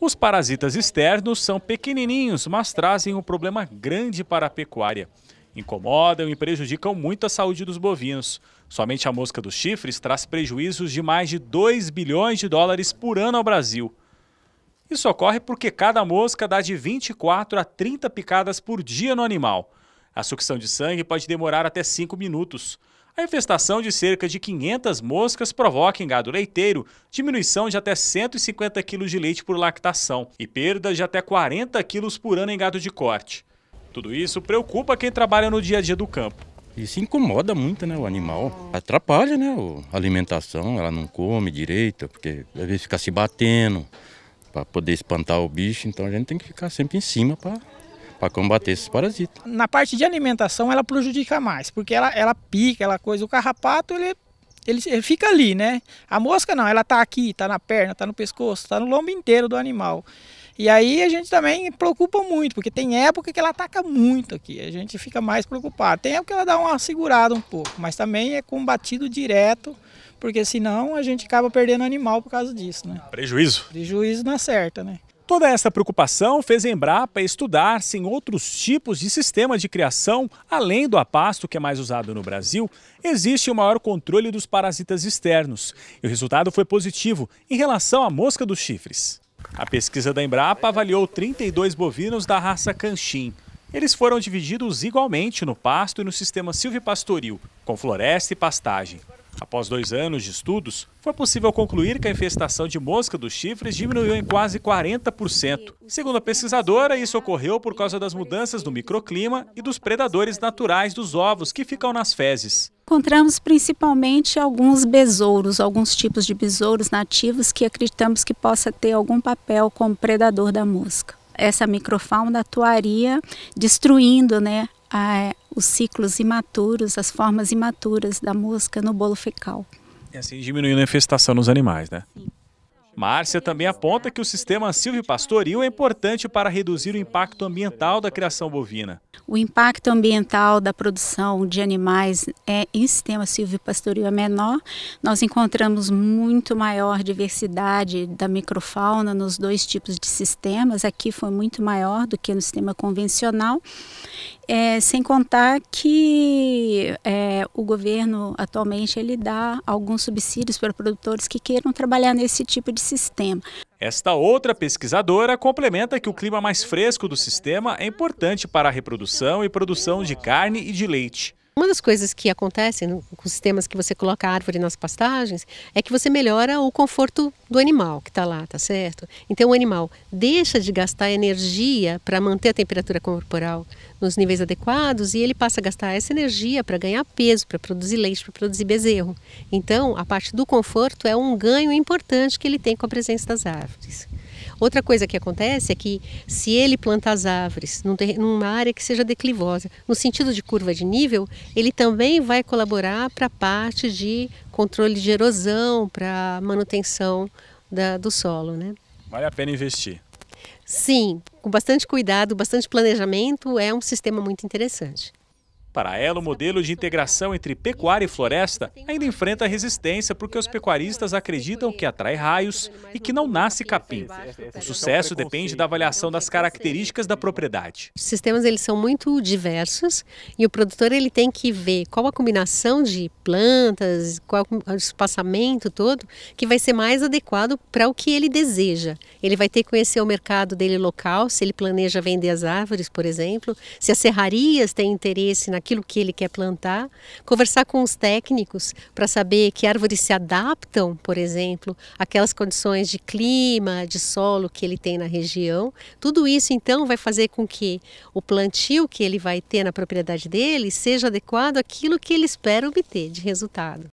Os parasitas externos são pequenininhos, mas trazem um problema grande para a pecuária. Incomodam e prejudicam muito a saúde dos bovinos. Somente a mosca dos chifres traz prejuízos de mais de 2 bilhões de dólares por ano ao Brasil. Isso ocorre porque cada mosca dá de 24 a 30 picadas por dia no animal. A sucção de sangue pode demorar até 5 minutos. A infestação de cerca de 500 moscas provoca em gado leiteiro diminuição de até 150 quilos de leite por lactação e perda de até 40 quilos por ano em gado de corte. Tudo isso preocupa quem trabalha no dia a dia do campo. Isso incomoda muito, né, o animal. Atrapalha, né, a alimentação, ela não come direito, porque às vezes fica se batendo para poder espantar o bicho, então a gente tem que ficar sempre em cima para para combater esses parasitas. Na parte de alimentação ela prejudica mais, porque ela, ela pica, ela coisa, o carrapato ele, ele, ele fica ali, né? A mosca não, ela tá aqui, tá na perna, tá no pescoço, tá no lombo inteiro do animal. E aí a gente também preocupa muito, porque tem época que ela ataca muito aqui, a gente fica mais preocupado. Tem época que ela dá uma segurada um pouco, mas também é combatido direto, porque senão a gente acaba perdendo animal por causa disso, né? Prejuízo? Prejuízo na certa, né? Toda essa preocupação fez a Embrapa estudar-se em outros tipos de sistema de criação, além do apasto, que é mais usado no Brasil, existe o um maior controle dos parasitas externos. E o resultado foi positivo em relação à mosca dos chifres. A pesquisa da Embrapa avaliou 32 bovinos da raça Canchim. Eles foram divididos igualmente no pasto e no sistema silvipastoril, com floresta e pastagem. Após dois anos de estudos, foi possível concluir que a infestação de mosca dos chifres diminuiu em quase 40%. Segundo a pesquisadora, isso ocorreu por causa das mudanças no microclima e dos predadores naturais dos ovos que ficam nas fezes. Encontramos principalmente alguns besouros, alguns tipos de besouros nativos que acreditamos que possa ter algum papel como predador da mosca essa microfauna atuaria destruindo né, a, os ciclos imaturos, as formas imaturas da mosca no bolo fecal. E assim diminuindo a infestação nos animais, né? Sim. Márcia também aponta que o sistema silvipastoril é importante para reduzir o impacto ambiental da criação bovina. O impacto ambiental da produção de animais é, em sistema silvipastoril é menor. Nós encontramos muito maior diversidade da microfauna nos dois tipos de sistemas. Aqui foi muito maior do que no sistema convencional. É, sem contar que é, o governo atualmente ele dá alguns subsídios para produtores que queiram trabalhar nesse tipo de sistema. Esta outra pesquisadora complementa que o clima mais fresco do sistema é importante para a reprodução e produção de carne e de leite. Uma das coisas que acontecem com os sistemas que você coloca árvore nas pastagens é que você melhora o conforto do animal que está lá, tá certo? Então o animal deixa de gastar energia para manter a temperatura corporal nos níveis adequados e ele passa a gastar essa energia para ganhar peso, para produzir leite, para produzir bezerro. Então a parte do conforto é um ganho importante que ele tem com a presença das árvores. Outra coisa que acontece é que se ele planta as árvores numa área que seja declivosa, no sentido de curva de nível, ele também vai colaborar para a parte de controle de erosão, para manutenção da, do solo, né? Vale a pena investir. Sim, com bastante cuidado, bastante planejamento, é um sistema muito interessante. Para ela, o modelo de integração entre pecuária e floresta ainda enfrenta resistência porque os pecuaristas acreditam que atrai raios e que não nasce capim. O sucesso depende da avaliação das características da propriedade. Os sistemas eles são muito diversos e o produtor ele tem que ver qual a combinação de plantas, qual o espaçamento todo que vai ser mais adequado para o que ele deseja. Ele vai ter que conhecer o mercado dele local, se ele planeja vender as árvores, por exemplo, se as serrarias têm interesse na aquilo que ele quer plantar, conversar com os técnicos para saber que árvores se adaptam, por exemplo, aquelas condições de clima, de solo que ele tem na região. Tudo isso então vai fazer com que o plantio que ele vai ter na propriedade dele seja adequado àquilo que ele espera obter de resultado.